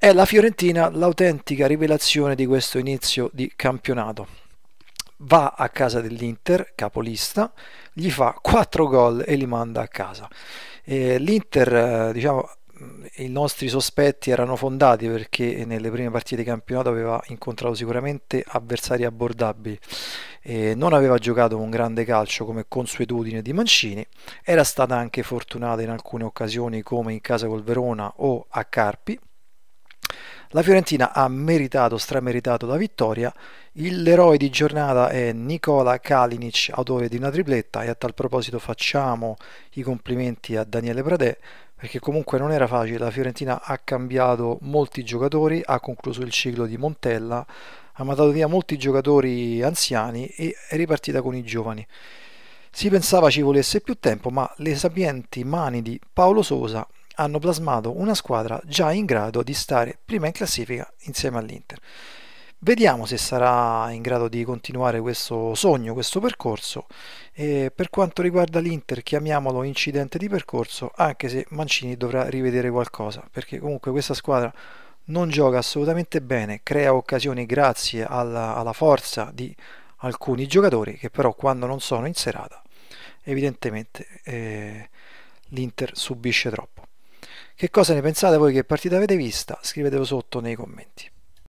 È la Fiorentina l'autentica rivelazione di questo inizio di campionato. Va a casa dell'Inter, capolista, gli fa 4 gol e li manda a casa. E L'Inter, eh, diciamo, mm, i nostri sospetti erano fondati perché nelle prime partite di campionato aveva incontrato sicuramente avversari abbordabili e non aveva giocato un grande calcio come consuetudine di Mancini era stata anche fortunata in alcune occasioni come in casa col Verona o a Carpi la Fiorentina ha meritato, strameritato la vittoria. L'eroe di giornata è Nicola Kalinic, autore di una tripletta, e a tal proposito facciamo i complimenti a Daniele Pradè perché comunque non era facile. La Fiorentina ha cambiato molti giocatori, ha concluso il ciclo di Montella, ha mandato via molti giocatori anziani e è ripartita con i giovani. Si pensava ci volesse più tempo, ma le sapienti mani di Paolo Sosa hanno plasmato una squadra già in grado di stare prima in classifica insieme all'Inter. Vediamo se sarà in grado di continuare questo sogno, questo percorso. E per quanto riguarda l'Inter, chiamiamolo incidente di percorso, anche se Mancini dovrà rivedere qualcosa, perché comunque questa squadra non gioca assolutamente bene, crea occasioni grazie alla, alla forza di alcuni giocatori che però quando non sono in serata evidentemente eh, l'Inter subisce troppo. Che cosa ne pensate voi? Che partita avete vista? Scrivetelo sotto nei commenti.